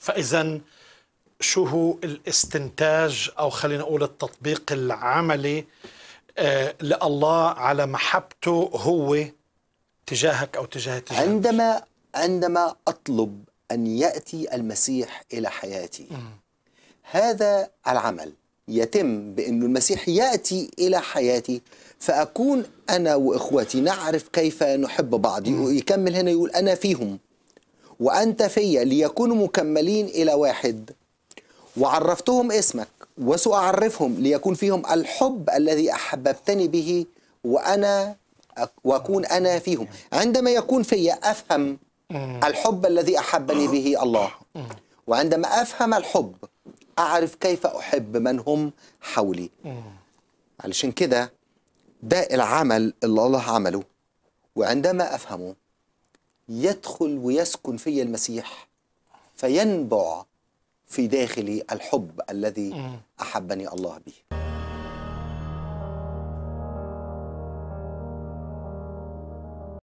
فإذا شو هو الاستنتاج أو خلينا نقول التطبيق العملي آه، لله على محبته هو تجاهك أو تجاه تجاهك عندما عندما أطلب أن يأتي المسيح إلى حياتي م. هذا العمل يتم بأن المسيح يأتي إلى حياتي فأكون أنا وإخوتي نعرف كيف نحب بعض يكمل هنا يقول أنا فيهم وأنت فيا ليكونوا مكملين إلى واحد وعرفتهم اسمك وسأعرفهم ليكون فيهم الحب الذي أحببتني به وأنا وأكون أنا فيهم عندما يكون فيا أفهم الحب الذي أحبني به الله وعندما أفهم الحب أعرف كيف أحب من هم حولي علشان كده ده العمل اللي الله عمله وعندما أفهمه يدخل ويسكن في المسيح فينبع في داخلي الحب الذي أحبني الله به